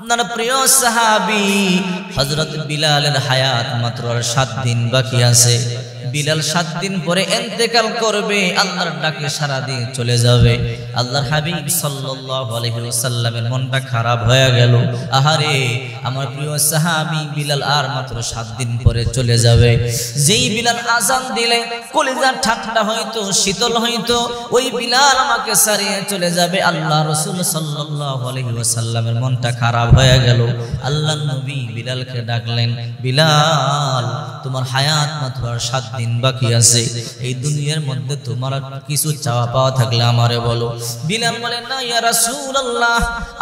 আপনার প্রিয় সাহাবি হজরত বিলালের হায়াত মাত্র সাত দিন বাকি আছে বিলাল সাত দিন পরে এতেকাল করবে আল্লাহর ডাকে সারা দিয়ে চলে যাবে আল্লাহর হাবিব সাল্লামের মনটা খারাপ হয়ে গেল আহারে আমার প্রিয় সাহাবি বিলাল আর মাত্র সাত দিন পরে চলে যাবে যেই বিলাল আজান দিলে কলিজা ঠাট্টা হয়তো শীতল হয়তো ওই বিলাল আমাকে সারিয়ে চলে যাবে আল্লাহ রসুল সাল্লাসাল্লামের মনটা খারাপ হয়ে গেল আল্লাহ নবী বিলালকে ডাকলেন বিলাল তোমার হায়াত মাত্র সাত দিন বাকি আছে এই দুনিয়ার মধ্যে তোমার কিছু চাওয়া পাওয়া থাকলে আমারে বলো বিলাল বলে না ইয়া রাসূলুল্লাহ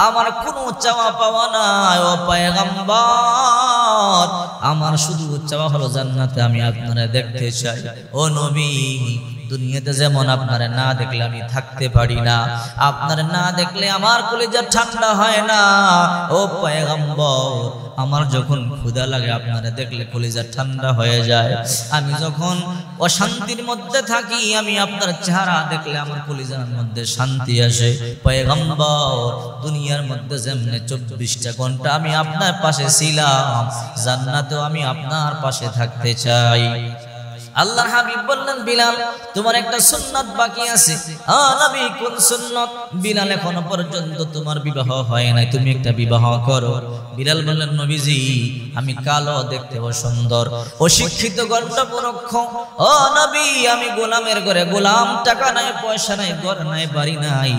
আমার কোনো চাওয়া পাওয়া নাই ও পয়গম্বর আমার শুধু চাওয়া হলো জান্নাতে আমি আপনারা দেখতে চাই ও নবী দুনিয়াতে যেমন আপনার না দেখলে আমি থাকতে পারি না আপনার না দেখলে আমার কলেজা ঠান্ডা হয় না ও পায়গম্বর আমার যখন ক্ষুধা লাগে আপনারা দেখলে কলিজা ঠান্ডা হয়ে যায় আমি যখন অশান্তির মধ্যে থাকি আমি আপনার চেহারা দেখলে আমার কলিজার মধ্যে শান্তি আসে পায়গম্বর দুনিয়ার মধ্যে যেমন চব্বিশটা ঘন্টা আমি আপনার পাশে ছিলাম জান্নাতেও আমি আপনার পাশে থাকতে চাই আল্লাহ হাবিব বললেন বিলাল তোমার একটা সুন্নত বাকি আছে কোন সুন্নত বিলাল এখনো পর্যন্ত তোমার বিবাহ হয় নাই তুমি একটা বিবাহ করো বিলাল বললেন নবীজি আমি কালো দেখতে ও সুন্দর অশিক্ষিত গর্ভপরক্ষ ও নবী আমি গোলামের ঘরে গোলাম টাকা নাই পয়সা নাই ঘর নাই বাড়ি নাই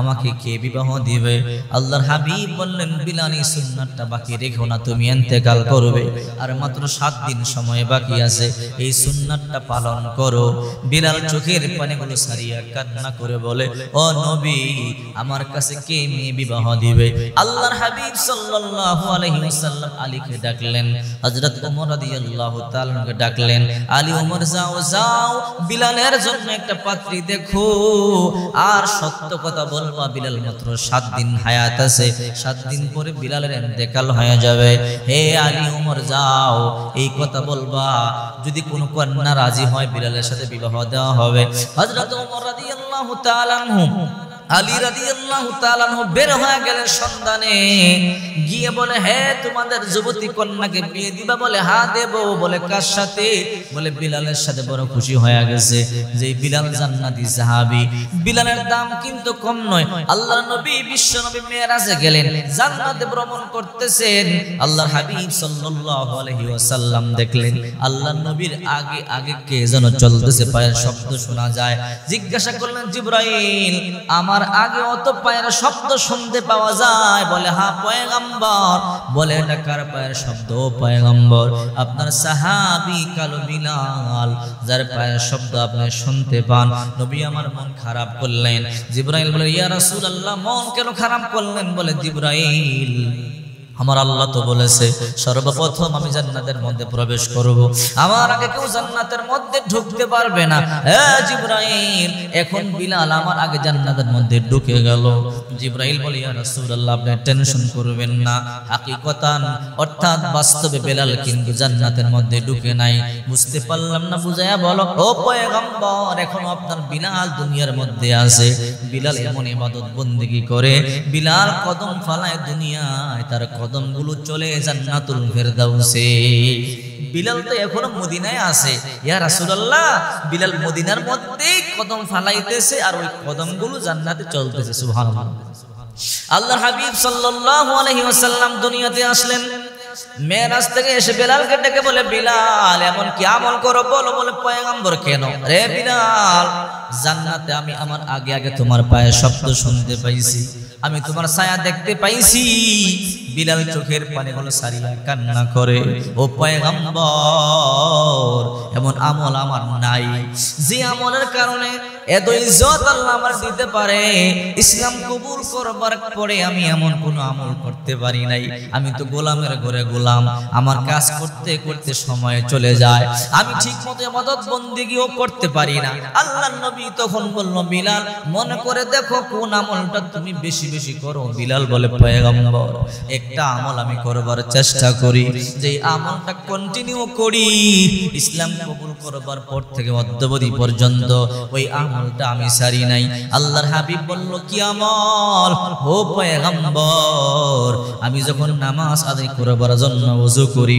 আমাকে কে বিবাহ দিবে আল্লাহর হাবিব বললেন বিলানি সুন্নাতটা বাকি রেখো না তুমি এন্তেকাল করবে আর মাত্র সাত দিন সময় বাকি আছে এই সুন্নাতটা পালন করো বিলাল চোখের পানিগুলো সারিয়া কান্না করে বলে ও নবী আমার কাছে কে মেয়ে বিবাহ দিবে আল্লাহর হাবিব সাল্লাল্লাহু আলাইহি ওয়াসাল্লাম আলীকে ডাকলেন হযরত ওমর রাদিয়াল্লাহু তাআলাকে ডাকলেন আলী ওমর যাও যাও বিলালের জন্য একটা পাত্রী দেখো আর সত্য কথা আল্লাহ বিলাল মাত্র সাত দিন হায়াত আছে সাত দিন পরে বিলালের এন্তেকাল হয়ে যাবে হে আলী উমর যাও এই কথা বলবা যদি কোনো কন্যা রাজি হয় বিলালের সাথে বিবাহ দেওয়া হবে হজরত উমর রাদিয়াল্লাহু তাআলা আলী রাদিয়াল্লাহু তাআলা বের হয়ে গেলেন সন্ধানে গিয়ে বলে হে তোমাদের যুবতী কন্যাকে বিয়ে দিবা বলে দেব বলে কার সাথে বলে বিলালের সাথে বড় খুশি হয়ে গেছে যে বিলাল জান্নাতি সাহাবী বিলালের দাম কিন্তু কম নয় আল্লাহ নবী বিশ্ব নবী গেলেন জান্নাতে ভ্রমণ করতেছেন আল্লাহ হাবিব সাল্লাল্লাহু আলাইহি ওয়াসাল্লাম দেখলেন আল্লাহ নবীর আগে আগে কে যেন চলতেছে পায়ের শব্দ শোনা যায় জিজ্ঞাসা করলেন জিব্রাইল আমার আমার আগে অত পায়ের শব্দ শুনতে পাওয়া যায় বলে হা হ্যাঁ, পয়গম্বর বলে কার পায়ের শব্দ পয়গম্বর আপনার সাহাবি কালো বিলাল যার পায়ের শব্দ আপনি শুনতে পান নবী আমার মন খারাপ করলেন জিব্রাইল বলে ইয়া রাসূলুল্লাহ মন কেন খারাপ করলেন বলে জিব্রাইল আমার আল্লাহ তো বলেছে সর্বপ্রথম আমি জান্নাতের মধ্যে প্রবেশ করব। আমার আগে কেউ জান্নাতের মধ্যে ঢুকতে পারবে না জিব্রাইল এখন বিলাল আমার আগে জান্নাতের মধ্যে ঢুকে গেল জিব্রাইল বলিয়া রাসূলুল্লাহ আপনি টেনশন করবেন না হাকিকতান অর্থাৎ বাস্তবে বেলাল কিন্তু জান্নাতের মধ্যে ঢুকে নাই বুঝতে পারলাম না বুঝাইয়া বলো ও পয়গম্বর এখন আপনার বিলাল দুনিয়ার মধ্যে আছে বিলাল এমন ইবাদত বন্দেগী করে বিলাল কদম ফালায় দুনিয়ায় তার কদমগুলো চলে জান্নাতুল ফেরদাউসে বিলাল তো এখনো মদিনায় আছে ইয়া রাসূলুল্লাহ বিলাল মদিনার মধ্যেই কদম ফালাইতেছে আর ওই কদমগুলো জান্নাতে চলতেছে সুবহানাল্লাহ আল্লাহ হাবিব সাল্লাল্লাহু আলাইহি ওয়াসাল্লাম দুনিয়াতে আসলেন মেরাজ থেকে এসে বেলালকে ডেকে বলে বিলাল এমন কি আমল করো বলো বলে পয়গাম্বর কেন রে বিলাল জান্নাতে আমি আমার আগে আগে তোমার পায়ে শব্দ শুনতে পাইছি আমি তোমার ছায়া দেখতে পাইছি বিলাল চোখের পানি পানিগুলো সারিয়া কান্না করে ও পয়গম্বর এমন আমল আমার নাই যে আমলের কারণে এত ইজ্জত আল্লাহ আমার দিতে পারে ইসলাম কবুল করবার পরে আমি এমন কোনো আমল করতে পারি নাই আমি তো গোলামের ঘরে গোলাম আমার কাজ করতে করতে সময় চলে যায় আমি ঠিক মতো মদত বন্দিগিও করতে পারি না আল্লাহ নবী তখন বলল বিলাল মনে করে দেখো কোন আমলটা তুমি বেশি বেশি করো বিলাল বলে পয়গম্বর এক একটা আমল আমি করবার চেষ্টা করি যে আমলটা কন্টিনিউ করি ইসলাম কবুল করবার পর থেকে অদ্যবধি পর্যন্ত ওই আমলটা আমি সারি নাই আল্লাহর হাবিব বলল কি আমল হো পয়গম্বর আমি যখন নামাজ আদায় করবার জন্য উজু করি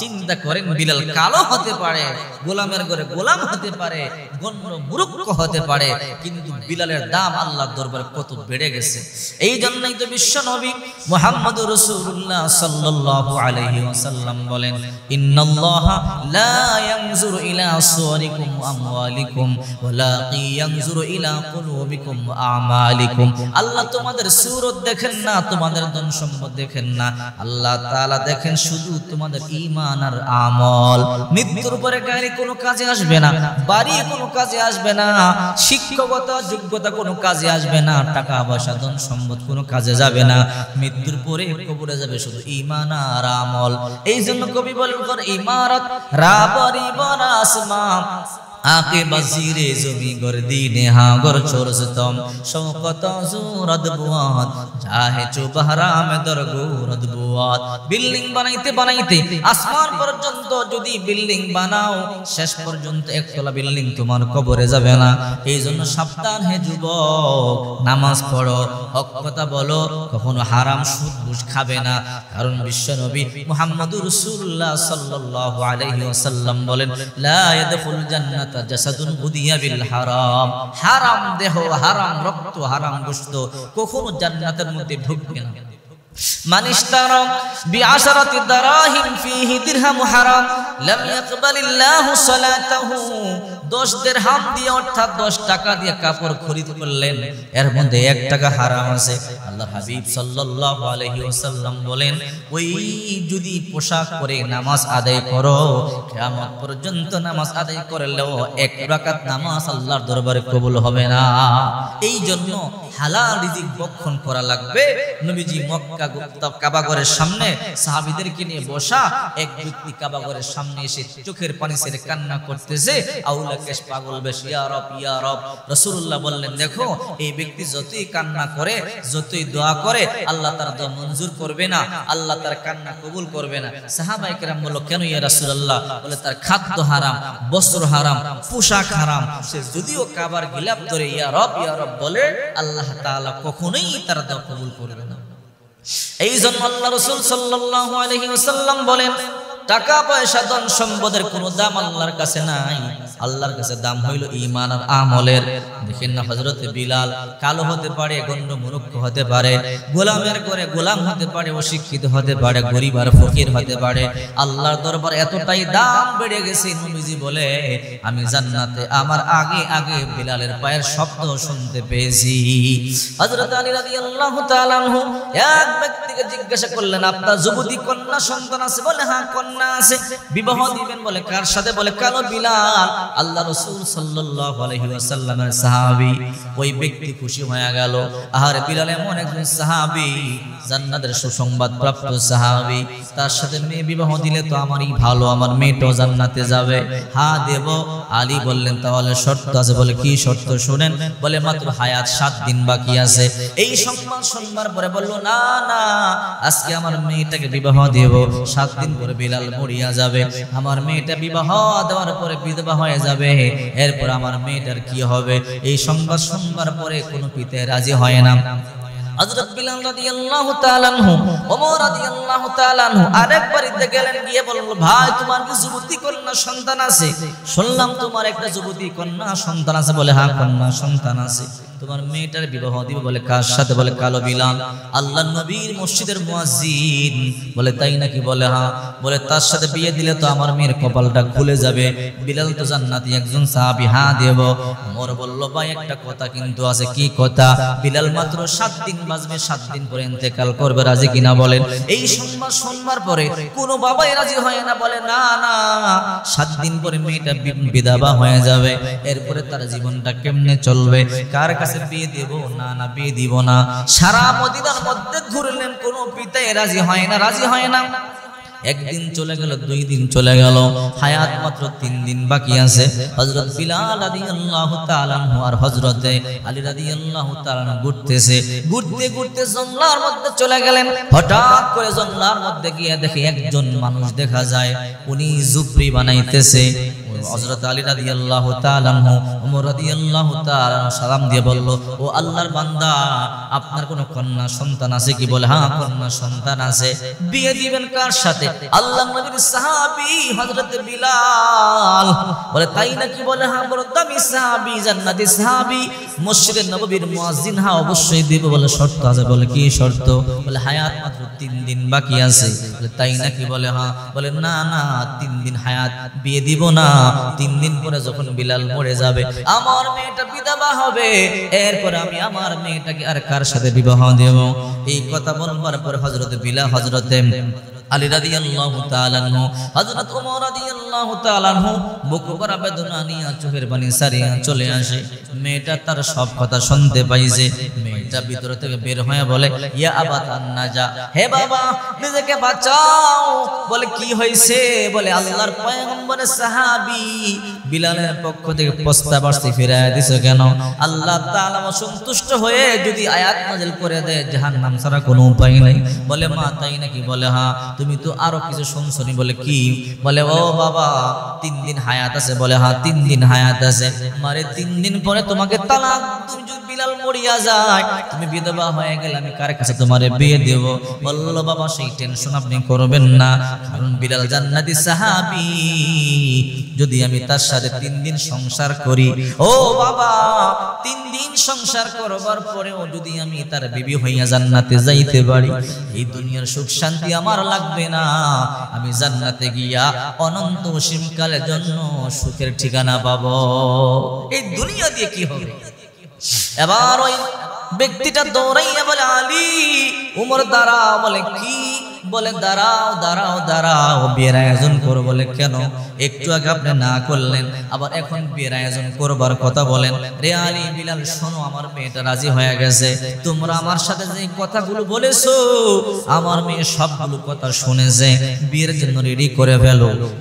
চিন্তা করেন বিলাল কালো হতে পারে গোলামের ঘরে গোলাম হতে পারে গণ্য মুরুক্ষ হতে পারে কিন্তু বিলালের দাম আল্লাহ দরবার কত বেড়ে গেছে এই জন্যই তো বিশ্ব নবী মোহাম্মদ রসুল্লাহ সাল্লাহ আলহি বলেন আল্লাহ তোমাদের সুরত দেখেন না তোমাদের দন সম্পদ দেখেন না আল্লাহ তালা দেখেন শুধু তোমাদের ইমান ইমান আমল মৃত্যুর পরে গাড়ি কোনো কাজে আসবে না বাড়ি কোনো কাজে আসবে না শিক্ষকতা যোগ্যতা কোনো কাজে আসবে না টাকা পয়সা ধন সম্পদ কোনো কাজে যাবে না মৃত্যুর পরে কবরে যাবে শুধু ইমান আর আমল এই জন্য কবি বলেন কর ইমারত রাবারি বরাসমা आके बसीरे जुबी गर्दी नेहा गर छोरस्तम शौकत জুরদ বুয়াত জাহে চো বহরাম দর গুরদ বুয়াত বিল্ডিং বানাইতে বানাইতে আসমান পর্যন্ত যদি বিল্ডিং বানাও শেষ পর্যন্ত একতলা বিল্ডিং তোমার কবরে যাবে না এই জন্য হে যুবক নামাজ পড়ো হক কথা বলো কখনো হারাম সুদ ঘুষ খাবে না কারণ বিশ্ব নবী মুহাম্মদুর রাসূলুল্লাহ সাল্লাল্লাহু আলাইহি ওয়াসাল্লাম বলেন লা ইয়াদখুল জান্নাত হারাম দেহ হারাম রক্ত হারাম গোস্ত কখনো জান্নাতের মধ্যে ঢুকবে না من اشترى بعشرة دراهم فيه درهم حرام لم يقبل الله صلاته দশ দিয়ে অর্থাৎ দশ টাকা দিয়ে কাপড় খরিদ করলেন এর মধ্যে এক টাকা হারাম আছে আল্লাহ হাবিব বলেন ওই যদি পোশাক নামাজ আদায় করো কেমন পর্যন্ত নামাজ আদায় করলেও এক রাকাত নামাজ আল্লাহর দরবারে কবুল হবে না এই জন্য হালাল রিজিক বক্ষণ করা লাগবে নবীজি মক্কা কাবাগরের সামনে সাহাবিদেরকে নিয়ে বসা এক ব্যক্তি কাবাগরের সামনে এসে চোখের পানি সেরে কান্না করতেছে আউলাকেশ পাগল বেশ ইয়ারব ইয়ারব রসুল্লাহ বললেন দেখো এই ব্যক্তি যতই কান্না করে যতই দোয়া করে আল্লাহ তার দোয়া মঞ্জুর করবে না আল্লাহ তার কান্না কবুল করবে না সাহাবাই কেরাম বলল কেন ইয়া রাসুল্লাহ বলে তার খাদ্য হারাম বস্ত্র হারাম পোশাক হারাম সে যদিও কাবার গিলাপ ধরে ইয়া রব ইয়া রব বলে আল্লাহ তাআলা কখনোই তার দোয়া কবুল করবে না এই জন্য আল্লাহ রসুল সাল্লাহ আলহিউসাল্লাম বলেন টাকা পয়সা ধন সম্পদের কোনো দাম আল্লাহর কাছে নাই আল্লাহর কাছে দাম হইল ইমান আর আমলের দেখেন না হজরত বিলাল কালো হতে পারে গণ্য মুরুক্ষ হতে পারে গোলামের করে গোলাম হতে পারে অশিক্ষিত হতে পারে গরিব আর ফকির হতে পারে আল্লাহর দরবার এতটাই দাম বেড়ে গেছে নবীজি বলে আমি জান্নাতে আমার আগে আগে বিলালের পায়ের শব্দ শুনতে পেয়েছি হজরত আলী রাদিয়াল্লাহু তাআলা এক ব্যক্তিকে জিজ্ঞাসা করলেন আপনার যুবতী কন্যা সন্তান আছে বলে হ্যাঁ কন্যা আছে বিবাহ দিবেন বলে কার সাথে বলে কালো বিলাল আল্লাহ রসুল সাল্লাহ ওই ব্যক্তি খুশি হয়ে গেল আর বিলাল এমন একজন সাহাবি জান্নাতের সুসংবাদ প্রাপ্ত সাহাবি তার সাথে মেয়ে বিবাহ দিলে তো আমারই ভালো আমার মেয়েটাও জান্নাতে যাবে হা দেব আলী বললেন তাহলে শর্ত আছে বলে কি শর্ত শুনেন বলে মাত্র হায়াত সাত দিন বাকি আছে এই সম্মান শুনবার পরে বললো না না আজকে আমার মেয়েটাকে বিবাহ দেব সাত দিন পরে বিলাল মরিয়া যাবে আমার মেয়েটা বিবাহ দেওয়ার পরে বিধবা হয়ে যাবে এরপর আমার মেয়েটার কি হবে এই সংবাদ শুনবার পরে কোনো পিতে রাজি হয় না হযরত বিলাল রাদিয়াল্লাহু তাআলা আনহু ওমর রাদিয়াল্লাহু তাআলা আনহু আরেক বাড়িতে গেলেন গিয়ে বলল ভাই তোমার কি যুবতী কন্যা সন্তান আছে শুনলাম তোমার একটা যুবতী কন্যা সন্তান আছে বলে হ্যাঁ কন্যা সন্তান আছে তোমার মেয়েটার বিবাহ দিব বলে কার সাথে বলে কালো বিলাল আল্লাহ নবীর মসজিদের মুয়াজিন বলে তাই নাকি বলে হ্যাঁ বলে তার সাথে বিয়ে দিলে তো আমার মেয়ের কপালটা খুলে যাবে বিলাল তো জান্নাতি একজন সাহাবি হ্যাঁ দেব মোর বলল ভাই একটা কথা কিন্তু আছে কি কথা বিলাল মাত্র সাত দিন বাজবে সাত দিন পরে ইন্তেকাল করবে রাজি কিনা বলেন এই সোমবার সোমবার পরে কোনো বাবাই রাজি হয় না বলে না না সাত দিন পরে মেয়েটা বিধাবা হয়ে যাবে এরপরে তার জীবনটা কেমনে চলবে কার কাছে কাছে বিয়ে দেব না না বিয়ে দিব না সারা মদিনার মধ্যে ঘুরলেন কোনো পিতাই রাজি হয় না রাজি হয় না একদিন চলে গেল দুই দিন চলে গেল হায়াত মাত্র তিন দিন বাকি আছে হজরত বিলাল আদি আল্লাহ তালানহু আর হজরতে আলী রাদি আল্লাহ তালানহু ঘুরতেছে ঘুরতে ঘুরতে জঙ্গলার মধ্যে চলে গেলেন হঠাৎ করে জঙ্গলার মধ্যে গিয়ে দেখে একজন মানুষ দেখা যায় উনি জুপড়ি বানাইতেছে হযরত আলী রাদিয়াল্লাহু তাআলা রাদিয়াল্লাহু তাআলা সালাম দিয়ে বলল ও আল্লাহর বান্দা আপনার কোনো কন্যা সন্তান আছে কি বলে হ্যাঁ কন্যা সন্তান আছে বিয়ে দিবেন কার সাথে আল্লাহ নবীর সাহাবী হযরত বিলাল বলে তাই নাকি বলে হ্যাঁ বড় দামি সাহাবী জান্নাতি সাহাবী মসজিদে নববীর মুয়াজ্জিন হ্যাঁ অবশ্যই দিব বলে শর্ত আছে বলে কি শর্ত বলে হায়াত তিন দিন বাকি আছে তাই নাকি বলে হা হ্যাঁ। বলে না না তিন দিন হায়াত বিয়ে দিব না তিন দিন পরে যখন বিলাল মরে যাবে আমার মেয়েটা বিধবা হবে এরপর আমি আমার মেয়েটাকে আর কার সাথে বিবাহ দেব এই কথা বলবার পর হজরত বিলা হজরতে আলী রাদিয়াল্লাহু তাআলা হযরত ওমর রাদিয়াল্লাহু তাআলা নু বুক বেদনা নিয়ে চোখের পানি সারিয়া চলে আসে মেয়েটা তার সব কথা শুনতে পাইছে মেয়েটা থেকে বের হয়ে বলে ইয়া আবাতান নাজা হে বাবা নিজেকে বাঁচাও বলে কি হইছে বলে আল্লাহর পয়গম্বরের সাহাবী বিলালের পক্ষ থেকে প্রস্তাব ফিরায় কেন আল্লাহ তাআলা সন্তুষ্ট হয়ে যদি আয়াত করে দেয় জাহান্নাম ছাড়া কোনো উপায় নাই বলে মা তাই নাকি বলে হ্যাঁ তুমি তো আরো কিছু শুনছনি বলে কি বলে ও বাবা তিন দিন হায়াত আছে বলে হ্যাঁ তিন দিন হায়াত আছে মারে তিন দিন পরে তোমাকে তালাক যদি আমি যদি আমি তার সাথে তিন দিন সংসার করি ও বাবা তিন দিন সংসার করবার পরেও যদি আমি তার বিবি হইয়া জান্নাতে যাইতে পারি এই দুনিয়ার সুখ শান্তি আমার লাগ লাগবে না আমি জান্নাতে গিয়া অনন্ত সীমকালের জন্য সুখের ঠিকানা পাবো এই দুনিয়া দিয়ে কি হবে এবার ওই ব্যক্তিটা দৌড়াইয়া বলে আলী উমর দ্বারা বলে কি বলে দাঁড়াও দাঁড়াও দাঁড়াও বিয়ের আয়োজন করো বলে কেন একটু আগে আপনি না করলেন আবার এখন বিয়ের আয়োজন করবার কথা বলেন রে আলী বিলাল শোনো আমার মেয়েটা রাজি হয়ে গেছে তোমরা আমার সাথে যে কথাগুলো বলেছ আমার মেয়ে সবগুলো কথা শুনেছে বিয়ের জন্য রেডি করে ফেল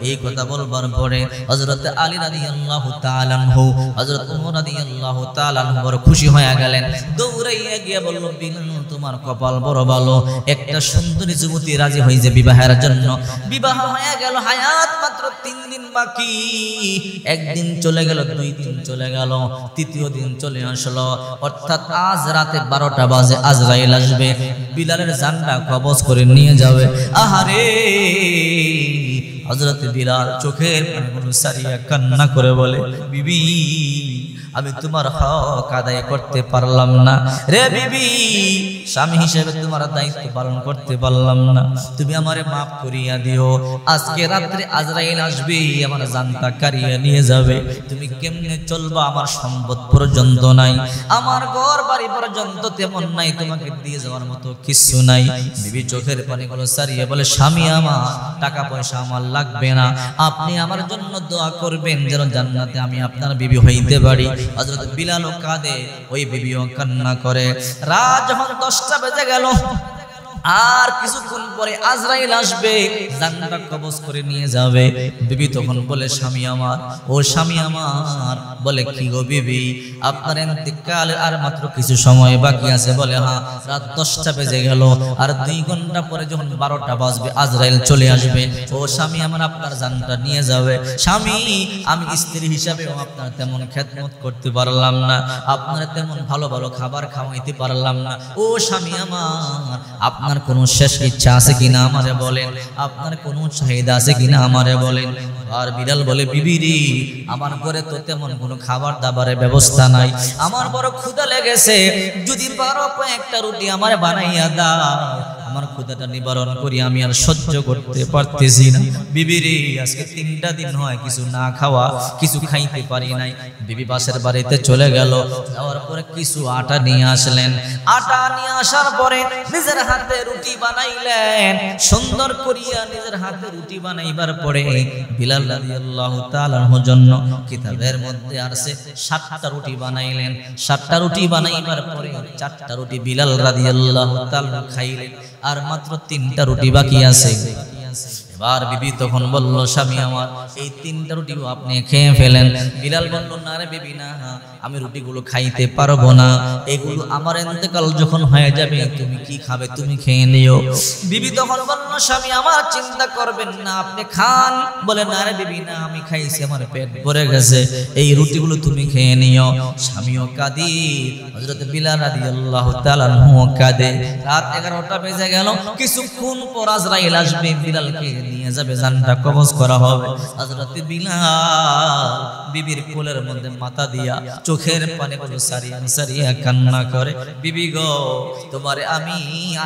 এই কথা বলবার পরে হজরত আলী রাজি আল্লাহ তালানহু হজরত উমর রাজি আল্লাহ তালানহু বড় খুশি হয়ে গেলেন দৌড়াইয়া গিয়ে বললো বিলাল তোমার কপাল বড় ভালো একটা সুন্দরী যুবতী স্ত্রী রাজি হয়ে যে বিবাহের জন্য বিবাহ হয়ে গেল হায়াত মাত্র তিন দিন বাকি একদিন চলে গেল দুই দিন চলে গেল তৃতীয় দিন চলে আসলো অর্থাৎ আজ রাতে বারোটা বাজে আজ রাইল আসবে বিলালের জানটা কবজ করে নিয়ে যাবে আহারে হজরত বিলাল চোখের সারিয়া কান্না করে বলে বিবি আমি তোমার হক আদায় করতে পারলাম না রে বিবি স্বামী হিসেবে তোমার দায়িত্ব পালন করতে পারলাম না তুমি আমারে মাফ করিয়া দিও আজকে রাত্রে আজরাইল আসবে আমার জানতা কারিয়া নিয়ে যাবে তুমি কেমনে চলবো আমার সম্পদ পর্যন্ত নাই আমার ঘর বাড়ি পর্যন্ত তেমন নাই তোমাকে দিয়ে যাওয়ার মতো কিছু নাই বিবি চোখের পানিগুলো সারিয়ে বলে স্বামী আমার টাকা পয়সা আমার লাগবে না আপনি আমার জন্য দোয়া করবেন যেন জান্নাতে আমি আপনার বিবি হইতে পারি হযরত বিলাল কাঁদে ওই বিবিও কান্না করে রাত যখন দশটা বেজে গেল আর কিছুক্ষণ পরে আজরাইল আসবে জান্নাত কবজ করে নিয়ে যাবে বিবি তখন বলে স্বামী আমার ও স্বামী আমার বলে কি গো বিবি আপনার ইন্তিকাল আর মাত্র কিছু সময় বাকি আছে বলে হ্যাঁ রাত দশটা বেজে গেল আর দুই ঘন্টা পরে যখন বারোটা বাজবে আজরাইল চলে আসবে ও স্বামী আমার আপনার জানটা নিয়ে যাবে স্বামী আমি স্ত্রী হিসাবে আপনার তেমন খেদমত করতে পারলাম না আপনার তেমন ভালো ভালো খাবার খাওয়াইতে পারলাম না ও স্বামী আমার আপনার আপনার কোন শেষ ইচ্ছা আছে কিনা আমারে বলেন আপনার কোন চাহিদা আছে কিনা আমারে বলেন আর বিড়াল বলে বিবিরি আমার ঘরে তো তেমন কোনো খাবার দাবারের ব্যবস্থা নাই আমার বড় ক্ষুধা লেগেছে যদি পারো একটা রুটি আমার বানাইয়া দাও আমার ক্ষুদাটা নিবারণ করি আমি আর সহ্য করতে পারতেছি না বিবির আজকে তিনটা দিন হয় কিছু না খাওয়া কিছু খাইতে পারি নাই বিবি বাসের বাড়িতে চলে গেল যাওয়ার পরে কিছু আটা নিয়ে আসলেন আটা নিয়ে আসার পরে নিজের হাতে রুটি বানাইলেন সুন্দর করিয়া নিজের হাতে রুটি বানাইবার পরে বিলাল রাদিয়াল্লাহু তাআলার জন্য কিতাবের মধ্যে আসছে সাতটা রুটি বানাইলেন সাতটা রুটি বানাইবার পরে চারটা রুটি বিলাল রাদিয়াল্লাহু তাআলা খাইলেন আর মাত্র তিনটা রুটি বাকি আছে আর বিবি তখন বলল স্বামী আমার এই তিনটা রুটি আপনি খেয়ে ফেলেন বিলাল বলল না রে বিবি না আমি রুটিগুলো খাইতে পারবো না এগুলো আমার এতেকাল যখন হয়ে যাবে তুমি কি খাবে তুমি খেয়ে নিও বিবি তখন বলল স্বামী আমার চিন্তা করবেন না আপনি খান বলে না রে বিবি না আমি খাইছি আমার পেট ভরে গেছে এই রুটিগুলো তুমি খেয়ে নিও স্বামীও কাঁদি হজরত বিলাল আদি আল্লাহ তালানহু কাঁদে রাত এগারোটা বেজে গেল কিছুক্ষণ পর আজরাইল আসবে বিলালকে নিয়ে যাবে জানটা কবজ করা হবে হজরতে বিলাল বিবির কোলের মধ্যে মাথা দিয়া চোখের পানি গুলো সারিয়া সারিয়া কান্না করে বিবি গো তোমার আমি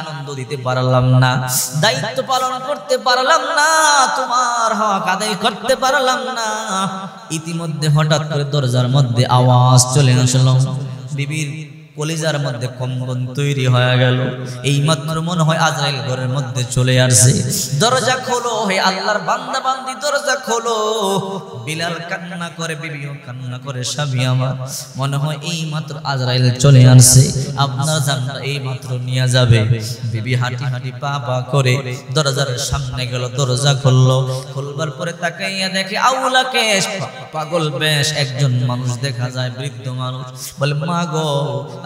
আনন্দ দিতে পারলাম না দায়িত্ব পালন করতে পারলাম না তোমার হক আদায় করতে পারলাম না ইতিমধ্যে হঠাৎ করে দরজার মধ্যে আওয়াজ চলে আসলো বিবির কলিজার মধ্যে কম্বন তৈরি হয়ে গেল এই মাত্র মনে হয় আজরাইল ঘরের মধ্যে চলে আসে দরজা খোলো হে আল্লাহর বান্দা বান্দি দরজা খোলো বিলাল কান্না করে বিবিও কান্না করে স্বামী আমার মনে হয় এই মাত্র আজরাইল চলে আসছে আপনার জানা এই মাত্র নিয়ে যাবে বিবি হাঁটি হাঁটি পা পা করে দরজার সামনে গেল দরজা খুললো খুলবার পরে তাকাইয়া দেখে আউলা কেশ পাগল বেশ একজন মানুষ দেখা যায় বৃদ্ধ মানুষ বলে মা গো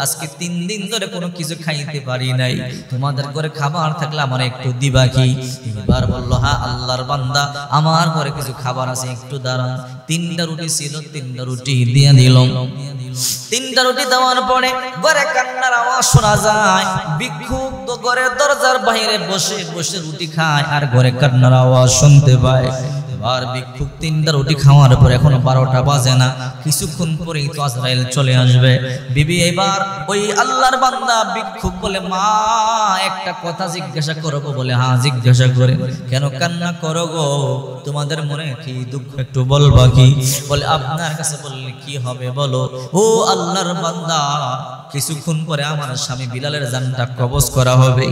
আজকে তিন দিন ধরে কোনো কিছু খাইতে পারি নাই তোমাদের ঘরে খাবার থাকলে আমার একটু দিবা কি এবার বললো হা হ্যাঁ, আল্লাহর বান্দা আমার ঘরে কিছু খাবার আছে একটু দাঁড়া তিনটা রুটি ছিল তিনটা রুটি দিয়ে দিলাম তিনটা রুটি দেওয়ার পরে ঘরে কান্নার আওয়াজ শোনা যায় বিক্ষুব্ধ ঘরে দরজার বাইরে বসে বসে রুটি খায় আর ঘরে কান্নার আওয়াজ শুনতে পায় আর ভিক্ষুক তিনটা রুটি খাওয়ার পর বারোটা বাজে না কিছুক্ষণ পরেই তো চলে আসবে বিবি এবার ওই আল্লাহর বান্দা ভিক্ষুক বলে মা একটা কথা জিজ্ঞাসা করবো বলে হ্যাঁ জিজ্ঞাসা করে কেন কান্না করো গো তোমাদের মনে কি দুঃখ একটু বলবা কি বলে আপনার কাছে বললে কি হবে বলো ও আল্লাহর বান্দা কিছুক্ষণ পরে আমার স্বামী বিলালের জানটা কবজ করা হবে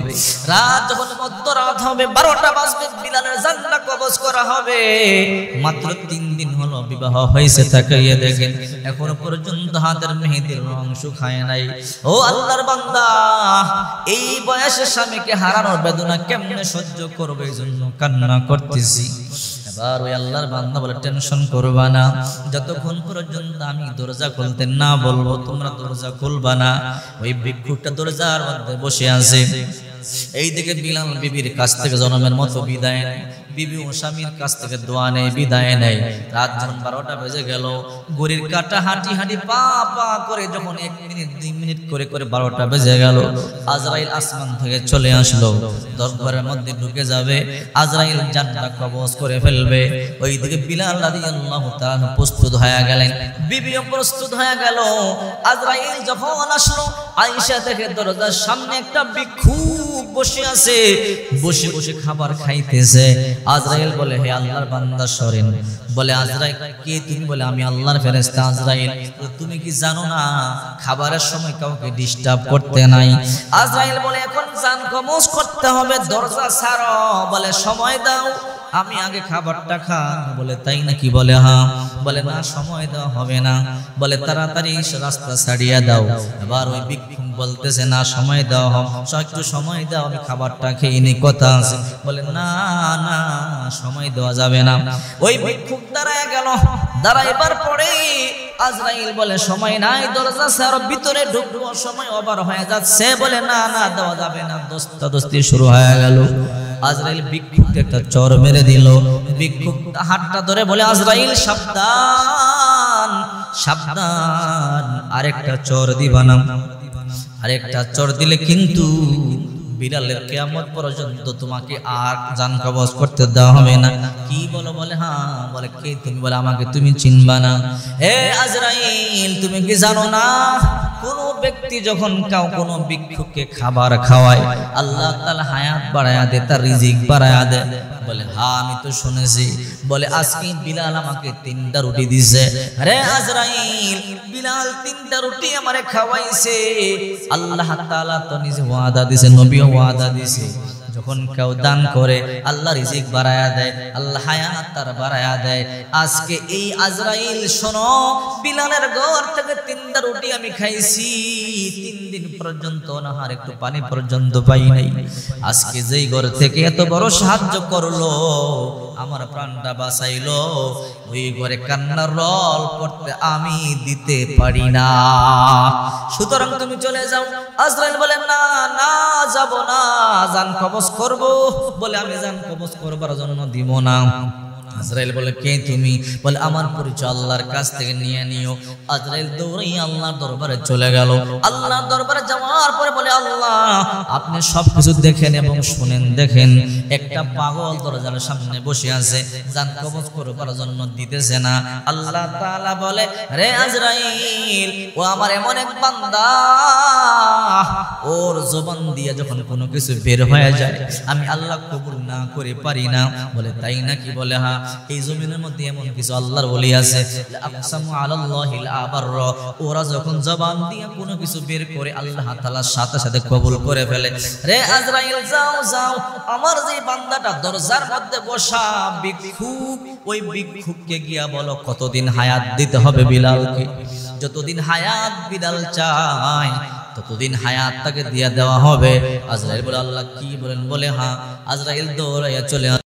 রাত যখন মধ্য রাত হবে বারোটা বাজবে বিলালের জানটা কবজ করা হবে মাত্র তিন দিন হলো বিবাহ হয়েছে তাকাইয়া দেখেন এখনো পর্যন্ত হাতের মেহেদির অংশ খায় নাই ও আল্লাহর বান্দা এই বয়সে স্বামীকে হারানোর বেদনা কেমনে সহ্য করবে এই জন্য কান্না করতেছি না যতক্ষণ পর্যন্ত আমি দরজা খুলতে না বলবো তোমরা দরজা খুলবা না ওই বসে আছে এইদিকে বিলাল বিবির কাছ থেকে জনমের মতো বিদায় নেয় বিবি ও স্বামীর কাছ থেকে দোয়া নেই বিদায় নেয় রাত যখন বারোটা বেজে গেল গড়ির কাটা হাঁটি হাঁটি পা পা করে যখন এক মিনিট দুই মিনিট করে করে বারোটা বেজে গেল আজরাইল আসমান থেকে চলে আসলো দরবারের মধ্যে ঢুকে যাবে আজরাইল জানটা কবজ করে ফেলবে দিকে বিলাল রাদিয়াল্লাহু তাআলা প্রস্তুত হয়ে গেলেন বিবিও প্রস্তুত হয়ে গেল আজরাইল যখন আসলো আয়েশা থেকে দরজার সামনে একটা বিক্ষু খুব বসে আছে বসে বসে খাবার খাইতেছে আজরাইল বলে হে আল্লাহর বান্দা সরেন বলে আজরাইল কে তুমি বলে আমি আল্লাহর ফেরেস্তা আজরাইল তুমি কি জানো না খাবারের সময় কাউকে ডিস্টার্ব করতে নাই আজরাইল বলে এখন জান কমজ করতে হবে দরজা ছাড়ো বলে সময় দাও আমি আগে খাবারটা খা বলে তাই নাকি বলে হ্যাঁ বলে না সময় দেওয়া হবে না বলে তাড়াতাড়ি রাস্তা ছাড়িয়ে দাও এবার ওই বিক্ষুম বলতেছে না সময় দাও একটু সময় দাও আমি খাবারটা খেয়ে নি কথা আছে বলে না না সময় দেওয়া যাবে না ওই বিক্ষুম দাঁড়ায় গেল দাঁড়াইবার পরে আজরাইল বলে সময় নাই দরজা স্যার ভিতরে ঢুকবো সময় ওভার হয়ে যাচ্ছে বলে না না দেওয়া যাবে না দোস্তা দোস্তি শুরু হয়ে গেল আজরাইল বিক্ষুককে একটা চর মেরে দিল বিক্ষুক হাতটা ধরে বলে আজরাইল সাবধান সাবধান আরেকটা চর দিবানাম আরেকটা চর দিলে কিন্তু বিড়ালের কেয়ামত পর্যন্ত তোমাকে আর জান কবজ করতে দেওয়া হবে না কি বলো বলে হ্যাঁ বলে কে তুমি বলে আমাকে তুমি চিনবা না হে আজরাইল তুমি কি জানো না কোনো ব্যক্তি যখন কাউ কোনো ভিক্ষুককে খাবার খাওয়ায় আল্লাহ তাআলা হায়াত বাড়ায়া দেয় তার রিজিক বাড়ায়া দেয় বলে হা আমি তো শুনেছি বলে আজকে বিলাল আমাকে তিনটা রুটি দিছে আরে আজরাইল বিলাল তিনটা রুটি আমারে খাওয়াইছে আল্লাহ তাআলা তো নিজে ওয়াদা দিছে নবীও ওয়াদা দিছে যখন কেউ দান করে আল্লাহ রিজিক বাড়ায়া দেয় আল্লাহ হায়াত তার বাড়ায়া দেয় আজকে এই আজরাইল শোনো বিলালের ঘর থেকে তিনটা রুটি আমি খাইছি তিন দিন পর্যন্ত নাহার একটু পানি পর্যন্ত পাই নাই আজকে যেই ঘর থেকে এত বড় সাহায্য করলো আমার প্রাণটা বাঁচাইলো ওই ঘরে কান্নার রল করতে আমি দিতে পারি না সুতরাং তুমি চলে যাও আজরাইল বলেন না না যাব না জান কবচ করব বলে আমি কবজ করবার জন্য দিব না আজরাইল বলে কে তুমি বলে আমার পরিচয় আল্লাহর কাছ থেকে নিয়ে নিও আজরাইল আল্লাহর দরবারে চলে গেল আল্লাহর দরবারে যাওয়ার পরে বলে আল্লাহ আপনি সব কিছু দেখেন এবং শুনেন দেখেন একটা পাগল দরজার সামনে বসে আছে যান কবজ করবার জন্য দিতেছে না আল্লাহ তালা বলে রে আজরাইল ও আমার এমন এক বান্দা ওর জবান দিয়ে যখন কোনো কিছু বের হয়ে যায় আমি আল্লাহ কবুল না করে পারি না বলে তাই নাকি বলে হা এই জমিনের মধ্যে এমন কিছু আল্লাহর বলি আছে ওরা যখন জবান দিয়ে কোনো কিছু বের করে আল্লাহ তালার সাথে সাথে কবুল করে ফেলে রে আজরাইল যাও যাও আমার যে বান্দাটা দরজার মধ্যে বসা ভিক্ষুক ওই ভিক্ষুককে গিয়া বলো কতদিন হায়াত দিতে হবে বিলালকে যতদিন হায়াত বিদাল চায় ততদিন হায়াত তাকে দিয়ে দেওয়া হবে আজরাইল বলে আল্লাহ কি বলেন বলে হ্যাঁ আজরাইল দৌড়াইয়া চলে